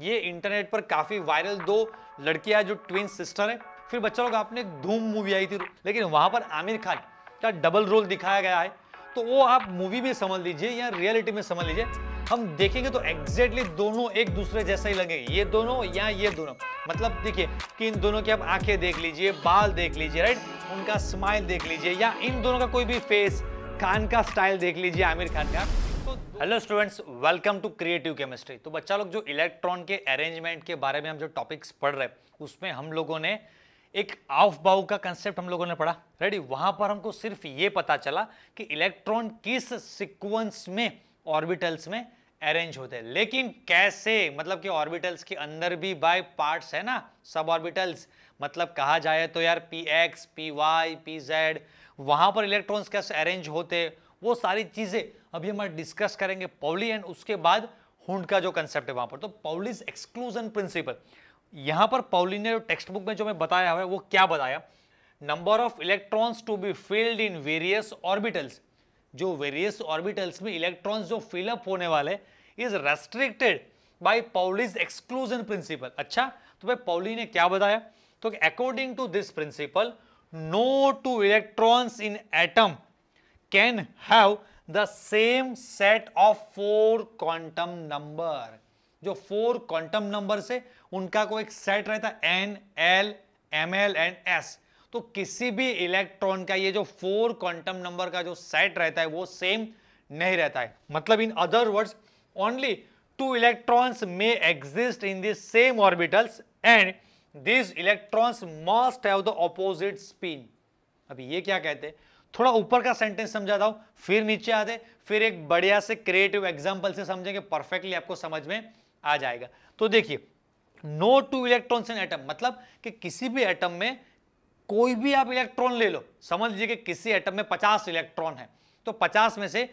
ये इंटरनेट पर काफी वायरल दो लड़कियां जो ट्विन सिस्टर हैं फिर बच्चा लोग आपने धूम मूवी आई थी लेकिन वहां पर आमिर खान का डबल रोल दिखाया गया है तो वो आप मूवी में समझ लीजिए या रियलिटी में समझ लीजिए हम देखेंगे तो एग्जैक्टली दोनों एक दूसरे जैसा ही लगेंगे ये दोनों या ये दोनों मतलब देखिए कि इन दोनों की आप आंखें देख लीजिए बाल देख लीजिए राइट उनका स्माइल देख लीजिए या इन दोनों का कोई भी फेस कान का स्टाइल देख लीजिए आमिर खान का hello students welcome to creative chemistry तो बच्चा लोग जो इलेक्ट्रॉन के अरेंजमेंट के बारे में हम जो टॉपिक्स पढ़ रहे हैं उसमें हम लोगों ने एक ऑफ बाउ का कंसेप्ट हम लोगों ने पढ़ा रेडी वहां पर हमको सिर्फ ये पता चला कि इलेक्ट्रॉन किस सिक्वेंस में ऑर्बिटल्स में अरेंज होते हैं लेकिन कैसे मतलब कि ऑर्बिटल्स के अंदर भी बाय पार्ट्स है ना सब ऑर्बिटल्स मतलब कहा जाए तो यार P X P Y P Z वहाँ पर इलेक्ट्रॉन्स कैसे अरेंज होते वो सारी चीज़ें अभी हम डिस्कस करेंगे पौली एंड उसके बाद हुंड का जो कंसेप्ट है वहां पर तो पौलीज एक्सक्लूजन प्रिंसिपल यहां पर पौली ने टेक्स्ट बुक में जो मैं बताया हुआ है वो क्या बताया number of electrons to be filled in various orbitals जो वेरियस ऑर्बिटल्स में इलेक्ट्रॉन्स जो फिलअप होने वाले is restricted by Pauli's exclusion principle अच्छा तो भाई पौली ने क्या बताया तो according to this principle no two electrons in atom can have the same set of four quantum number जो फोर क्वांटम नंबर से उनका कोई एक सेट रहता है N L M L and S तो किसी भी इलेक्ट्रॉन का ये जो फोर क्वांटम नंबर का जो सेट रहता है वो सेम नहीं रहता है मतलब in other words only two electrons may exist in this same orbitals and this electrons must have the opposite spin अब ये क्या कहते हैं थोड़ा ऊपर का सेंटेंस समझा था फिर नीचे आ जाए फिर एक बढ़िया से क्रिएटिव एग्जाम्पल से समझेंगे परफेक्टली आपको समझ में आ जाएगा तो देखिए no two electrons in atom मतलब कि किसी भी एटम में कोई भी आप इलेक्ट्रॉन ले लो समझ लीजिए कि किसी एटम में 50 इलेक्ट्रॉन है तो 50 में से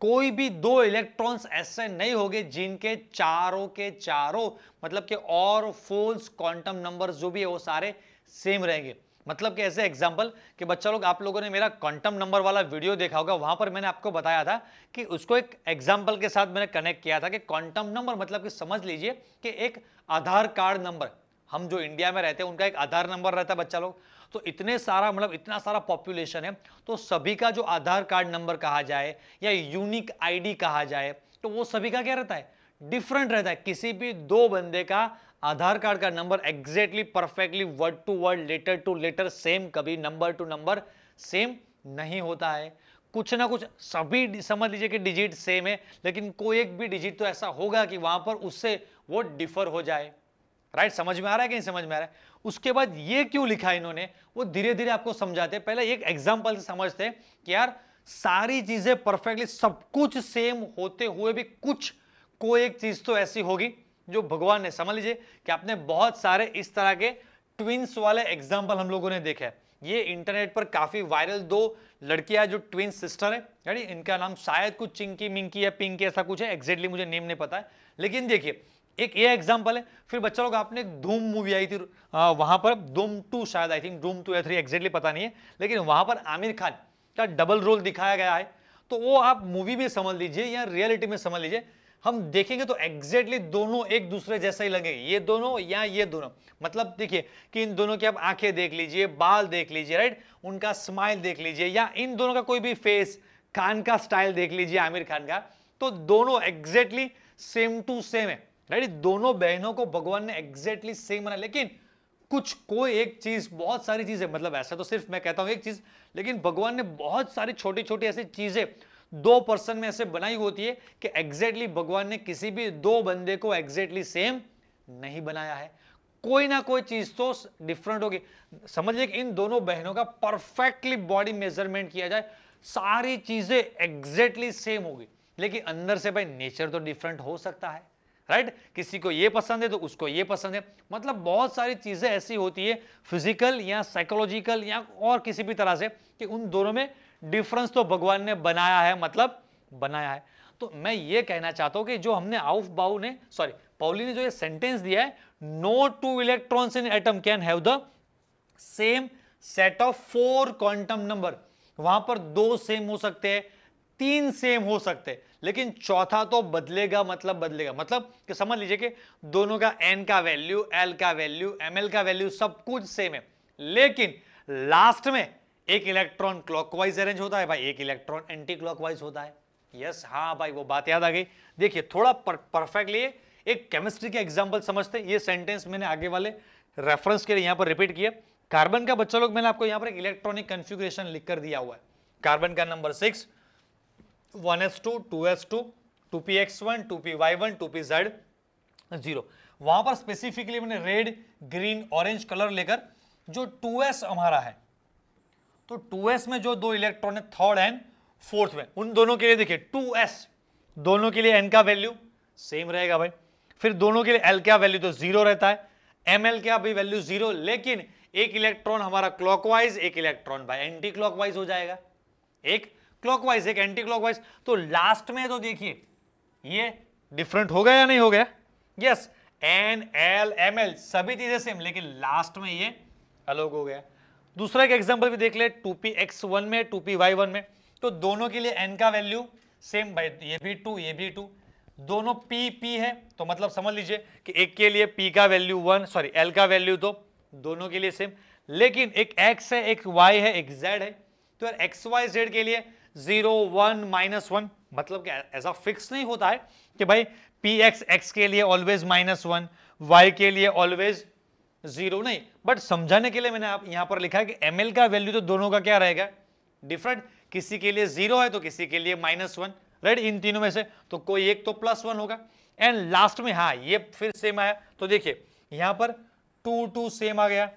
कोई भी दो इलेक्ट्रॉन्स ऐसे नहीं होंगे जिनके चारों के चारों मतलब के और फोल्स क्वांटम नंबर जो भी है वो सारे सेम रहेंगे मतलब कि ऐसे एग्जाम्पल कि बच्चा लोग आप लोगों ने मेरा क्वांटम नंबर वाला वीडियो देखा होगा वहां पर मैंने आपको बताया था कि उसको एक एग्जाम्पल के साथ मैंने कनेक्ट किया था कि क्वांटम नंबर मतलब कि समझ लीजिए कि एक आधार कार्ड नंबर हम जो इंडिया में रहते हैं उनका एक आधार नंबर रहता है बच्चा लोग तो इतने सारा मतलब इतना सारा पॉपुलेशन है तो सभी का जो आधार कार्ड नंबर कहा जाए या यूनिक आई कहा जाए तो वो सभी का क्या रहता है डिफरेंट रहता है किसी भी दो बंदे का आधार कार्ड का number exactly perfectly word to word letter to letter same कभी नंबर टू नंबर सेम नहीं होता है कुछ ना कुछ सभी समझ लीजिए कि डिजिट सेम है लेकिन कोई एक भी डिजिट तो ऐसा होगा कि वहां पर उससे वो डिफर हो जाए राइट right, समझ में आ रहा है कि नहीं समझ में आ रहा है उसके बाद ये क्यों लिखा है इन्होंने वो धीरे धीरे आपको समझाते पहले एक एग्जाम्पल से समझते कि यार सारी चीजें परफेक्टली सब कुछ सेम होते हुए भी कुछ कोई एक चीज़ तो ऐसी होगी जो भगवान ने समझ लीजिए कि आपने बहुत सारे इस तरह के ट्विंस वाले एग्जाम्पल हम लोगों ने देखे ये इंटरनेट पर काफ़ी वायरल दो लड़कियां जो ट्विन सिस्टर है यानी इनका नाम शायद कुछ चिंकी मिंकी या पिंकी ऐसा कुछ है एग्जैक्टली मुझे नेम नहीं पता है लेकिन देखिए एक ये एग्जाम्पल है फिर बच्चा लोग आपने धूम मूवी आई थी आ, वहां पर धूम टू शायद आई थिंक धूम टू या थ्री एग्जैक्टली पता नहीं है लेकिन वहां पर आमिर खान का डबल रोल दिखाया गया है तो वो आप मूवी में समझ लीजिए या रियलिटी में समझ लीजिए हम देखेंगे तो एग्जैक्टली दोनों एक दूसरे जैसा ही लगेंगे ये दोनों या ये दोनों मतलब देखिए कि इन दोनों की आप आंखें देख लीजिए बाल देख लीजिए राइट उनका स्माइल देख लीजिए या इन दोनों का कोई भी फेस खान का स्टाइल देख लीजिए आमिर खान का तो दोनों एग्जैक्टली सेम टू सेम है राइट दोनों बहनों को भगवान ने एग्जैक्टली सेम बना लेकिन कुछ कोई एक चीज बहुत सारी चीजें मतलब ऐसा तो सिर्फ मैं कहता हूं एक चीज लेकिन भगवान ने बहुत सारी छोटी छोटी ऐसी चीजें दो पर्सन में ऐसे बनाई होती है कि एग्जैक्टली भगवान ने किसी भी दो बंदे को एग्जैक्टली सेम नहीं बनाया है कोई ना कोई चीज तो डिफरेंट होगी समझिए इन दोनों बहनों का परफेक्टली बॉडी मेजरमेंट किया जाए सारी चीजें एग्जैक्टली सेम होगी लेकिन अंदर से भाई नेचर तो डिफरेंट हो सकता है राइट right? किसी को ये पसंद है तो उसको ये पसंद है मतलब बहुत सारी चीजें ऐसी होती है फिजिकल या साइकोलॉजिकल या और किसी भी तरह से कि उन दोनों में डिफरेंस तो भगवान ने बनाया है मतलब बनाया है तो मैं ये कहना चाहता हूं कि जो हमने आउफ बाउ ने सॉरी पौली ने जो ये सेंटेंस दिया है no two electrons in atom can have the same set of four quantum number वहां पर दो सेम हो सकते हैं तीन सेम हो सकते हैं लेकिन चौथा तो बदलेगा मतलब बदलेगा मतलब कि समझ लीजिए कि दोनों का एन का वैल्यू एल का वैल्यू एम का वैल्यू सब कुछ सेम है लेकिन लास्ट में एक इलेक्ट्रॉन क्लॉकवाइज अरेंज होता है भाई एक इलेक्ट्रॉन एंटी क्लॉकवाइज होता है यस हाँ भाई वो बात याद आ गई देखिए थोड़ा परफेक्टली एक केमिस्ट्री के एग्जाम्पल समझते ये सेंटेंस मैंने आगे वाले रेफरेंस के लिए यहाँ पर रिपीट किया कार्बन का बच्चा लोग मैंने आपको यहाँ पर एक इलेक्ट्रॉनिक कन्फ्यूग्रेशन लिख कर दिया हुआ है कार्बन का number six one S two two S two two P X one two P Y one two P Z zero वहां पर स्पेसिफिकली मैंने रेड ग्रीन ऑरेंज कलर लेकर जो टू एस हमारा है तो 2s में जो दो इलेक्ट्रॉन है थर्ड एंड फोर्थ में उन दोनों के लिए देखिए 2s दोनों के लिए n का वैल्यू सेम रहेगा भाई फिर दोनों के लिए l क्या वैल्यू तो जीरो रहता है एम एल क्या भाई वैल्यू जीरो लेकिन एक इलेक्ट्रॉन हमारा क्लॉकवाइज एक इलेक्ट्रॉन भाई एंटी क्लॉकवाइज हो जाएगा एक क्लॉकवाइज एक एंटी क्लॉकवाइज तो लास्ट में तो देखिए ये डिफरेंट हो गया या नहीं हो गया yes N L M L सभी चीजें सेम लेकिन लास्ट में ये अलग हो गया दूसरा एक एग्जाम्पल भी देख ले टू पी एक्स वन में टू पी वाई वन में तो दोनों के लिए एन का वैल्यू सेम भाई ये भी टू ये भी टू दोनों पी पी है तो मतलब समझ लीजिए कि एक के लिए पी का वैल्यू वन सॉरी एल का वैल्यू दो दोनों के लिए सेम लेकिन एक एक्स है एक वाई है एक जेड है तो यार एक्स वाई जेड के लिए जीरो वन माइनस वन मतलब कि ऐसा फिक्स नहीं होता है कि भाई पी एक्स एक्स के लिए ऑलवेज माइनस वन वाई के लिए ऑलवेज जीरो नहीं बट समझाने के लिए मैंने आप यहां पर लिखा है कि एम का वैल्यू तो दोनों का क्या रहेगा डिफरेंट किसी के लिए जीरो है तो किसी के लिए माइनस वन राइट इन तीनों में से तो कोई एक तो प्लस वन होगा एंड लास्ट में हाँ ये फिर सेम आया तो देखिए यहां पर टू टू सेम आ गया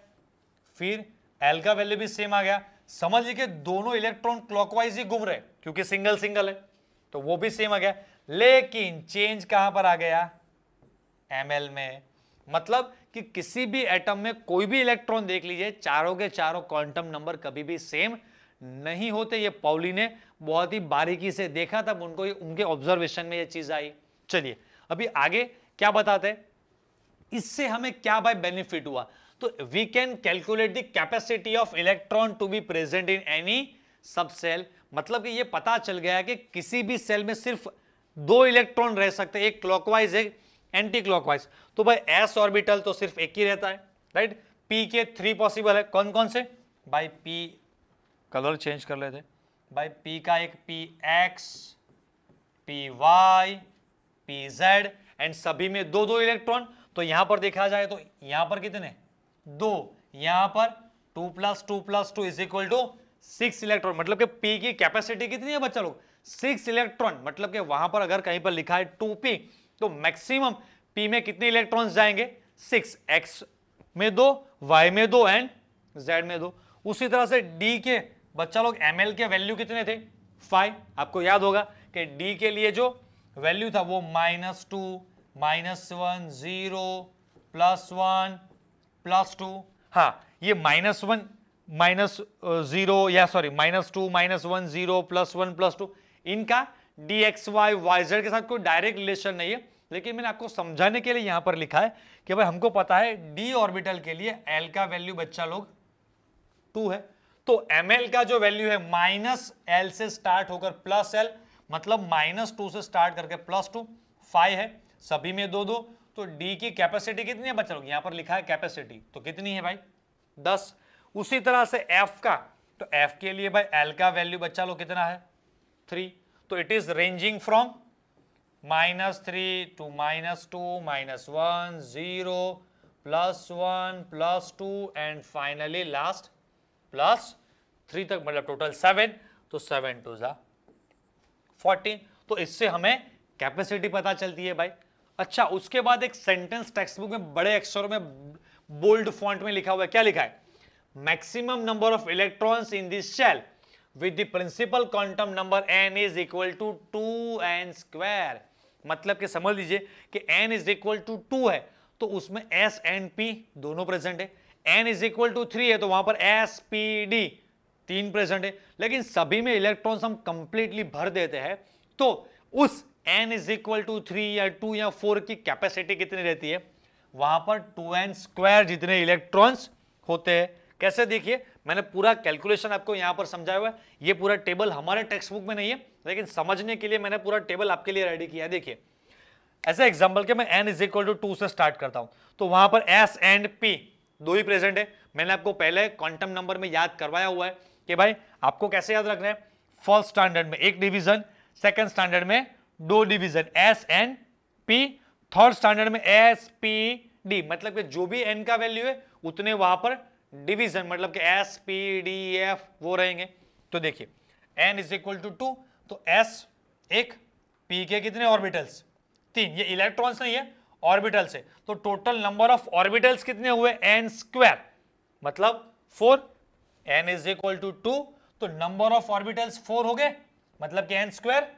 फिर एल का वैल्यू भी सेम आ गया समझ लीजिए दोनों इलेक्ट्रॉन क्लॉकवाइज ही घूम रहे क्योंकि सिंगल सिंगल है तो वो भी सेम आ गया लेकिन चेंज कहां पर आ गया एम में मतलब कि किसी भी एटम में कोई भी इलेक्ट्रॉन देख लीजिए चारों के चारों क्वांटम नंबर कभी भी सेम नहीं होते ये पॉली ने बहुत ही बारीकी से देखा तब उनको उनके ऑब्जर्वेशन में ये चीज आई चलिए अभी आगे क्या बताते इससे हमें क्या भाई बेनिफिट हुआ तो we can calculate the capacity of electron to be present in any subshell मतलब कि ये पता चल गया कि किसी भी सेल में सिर्फ दो इलेक्ट्रॉन रह सकते एक क्लॉकवाइज एक एंटी क्लॉकवाइज तो भाई एस ऑर्बिटल तो सिर्फ एक ही रहता है राइट पी के थ्री पॉसिबल है कौन कौन से बाई पी कलर चेंज कर लेते बाई पी का एक P X P Y P Z and सभी में दो दो इलेक्ट्रॉन तो यहां पर देखा जाए तो यहां पर कितने दो यहां पर two plus two plus two is equal to six electron मतलब कि पी की कैपेसिटी कितनी है बच्चा लोग सिक्स इलेक्ट्रॉन मतलब कि वहां पर अगर कहीं पर लिखा है टू पी तो मैक्सिमम पी में कितने इलेक्ट्रॉन्स जाएंगे सिक्स एक्स में दो वाई में दो एंड जेड में दो उसी तरह से डी के बच्चा लोग एम के वैल्यू कितने थे फाइव आपको याद होगा कि डी के लिए जो वैल्यू था वो minus two minus one zero plus one plus two हाँ ये माइनस वन माइनस जीरो या sorry minus two minus one zero plus one plus two इनका d x y y z के साथ कोई डायरेक्ट रिलेशन नहीं है लेकिन मैंने आपको समझाने के लिए यहां पर लिखा है कि भाई हमको पता है डी ऑर्बिटल के लिए एल का वैल्यू बच्चा लोग टू है तो एम का जो वैल्यू है माइनस एल से स्टार्ट होकर प्लस एल मतलब माइनस टू से स्टार्ट करके प्लस टू फाइव है सभी में दो दो तो डी की कैपेसिटी कितनी है बच्चा लोग यहां पर लिखा है कैपेसिटी तो कितनी है भाई दस उसी तरह से एफ का तो एफ के लिए भाई एल का वैल्यू बच्चा लोग कितना है थ्री तो it is ranging from minus three to minus two minus one zero plus one plus two and finally last plus three तक मतलब टोटल सेवन तो सेवन टू ज़ा फोर्टीन तो इससे हमें कैपेसिटी पता चलती है भाई अच्छा उसके बाद एक सेंटेंस टेक्स्ट बुक में बड़े अक्षरों में बोल्ड फॉन्ट में लिखा हुआ है क्या लिखा है maximum number of electrons in this shell with the principal quantum number n is equal to two n square मतलब कि समझ लीजिए कि n is equal to two है तो उसमें एस एंड पी दोनों प्रेजेंट है n is equal to three है तो वहां पर एस पी डी तीन प्रेजेंट है लेकिन सभी में इलेक्ट्रॉन्स हम कंप्लीटली भर देते हैं तो उस n is equal to three या टू या फोर की कैपेसिटी कितनी रहती है वहां पर टू एन स्क्वायर जितने इलेक्ट्रॉन्स होते हैं कैसे देखिए मैंने पूरा कैलकुलेशन आपको यहाँ पर समझाया हुआ है ये पूरा टेबल हमारे टेक्स्ट बुक में नहीं है लेकिन समझने के लिए मैंने पूरा टेबल आपके लिए रेडी किया है देखिए ऐसे एग्जाम्पल के मैं n is equal to two से स्टार्ट करता हूँ तो वहाँ पर एस एंड पी दो ही प्रेजेंट है मैंने आपको पहले क्वांटम नंबर में याद करवाया हुआ है कि भाई आपको कैसे याद रखना है फर्स्ट स्टैंडर्ड में एक डिवीजन सेकंड स्टैंडर्ड में दो division s and p third standard में एस पी डी मतलब कि जो भी एन का वैल्यू है उतने वहां पर डिवीजन मतलब कि एस पी डी एफ वो रहेंगे तो देखिए n is equal to two तो एस एक पी के कितने ऑर्बिटल्स तीन ये इलेक्ट्रॉन्स नहीं है ऑर्बिटल्स है तो टोटल नंबर ऑफ ऑर्बिटल्स कितने हुए एन स्क्वायर मतलब four n is equal to two तो नंबर ऑफ ऑर्बिटल्स फोर हो गए मतलब कि एन स्क्वायर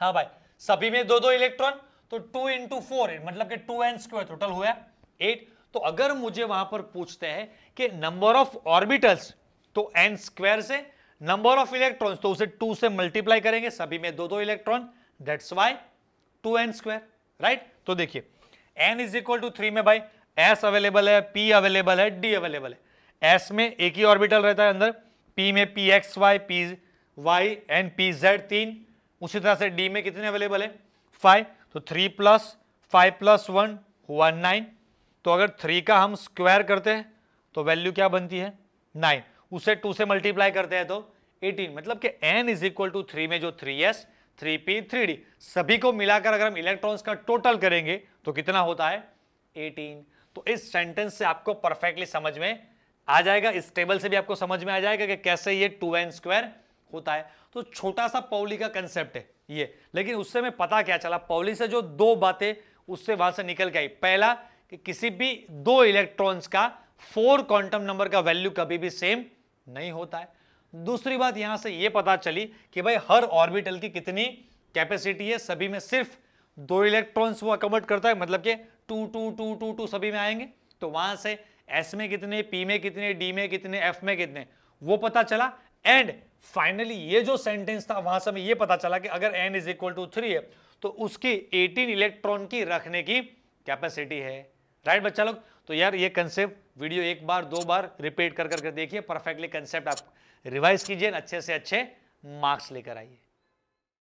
हाँ भाई सभी में दो दो इलेक्ट्रॉन तो टू इंटू फोर मतलब कि टू एन स्क्वायर टोटल हुआ एट तो अगर मुझे वहां पर पूछते हैं कि नंबर ऑफ ऑर्बिटल्स तो एन स्क्वायर से नंबर ऑफ इलेक्ट्रॉन तो उसे टू से मल्टीप्लाई करेंगे सभी में दो दो electron that's why two n square right तो देखिए n is equal to three में भाई एस अवेलेबल है पी अवेलेबल है डी अवेलेबल है एस में एक ही ऑर्बिटल रहता है अंदर पी में p x y p y and p z तीन उसी तरह से डी में कितने अवेलेबल है फाइव तो three plus five plus one one nine तो अगर थ्री का हम स्क्वायर करते हैं तो वैल्यू क्या बनती है नाइन उसे टू से मल्टीप्लाई करते हैं तो एटीन मतलब कि n is equal to three में जो three s three p three d सभी को मिलाकर अगर हम इलेक्ट्रॉन्स का टोटल करेंगे तो कितना होता है एटीन तो इस सेंटेंस से आपको परफेक्टली समझ में आ जाएगा इस टेबल से भी आपको समझ में आ जाएगा कि कैसे ये टू एन स्क्वायर होता है तो छोटा सा पौली का कंसेप्ट है ये लेकिन उससे मैं पता क्या चला पौली से जो दो बातें उससे वहां से निकल के आई पहला कि किसी भी दो इलेक्ट्रॉन्स का फोर क्वांटम नंबर का वैल्यू कभी भी सेम नहीं होता है दूसरी बात यहां से यह पता चली कि भाई हर ऑर्बिटल की कितनी कैपेसिटी है सभी में सिर्फ दो इलेक्ट्रॉन्स वो अकोमोडेट करता है मतलब कि two two two two two सभी में आएंगे तो वहां से एस में कितने पी में कितने डी में कितने एफ में कितने वो पता चला एंड फाइनली ये जो सेंटेंस था वहां से हमें ये पता चला कि अगर n is equal to three है तो उसकी 18 इलेक्ट्रॉन की रखने की कैपेसिटी है राइट बच्चा लोग तो यार ये कंसेप्ट वीडियो एक बार दो बार रिपीट कर करके देखिए परफेक्टली कंसेप्ट आप रिवाइज कीजिए अच्छे से अच्छे मार्क्स लेकर आइए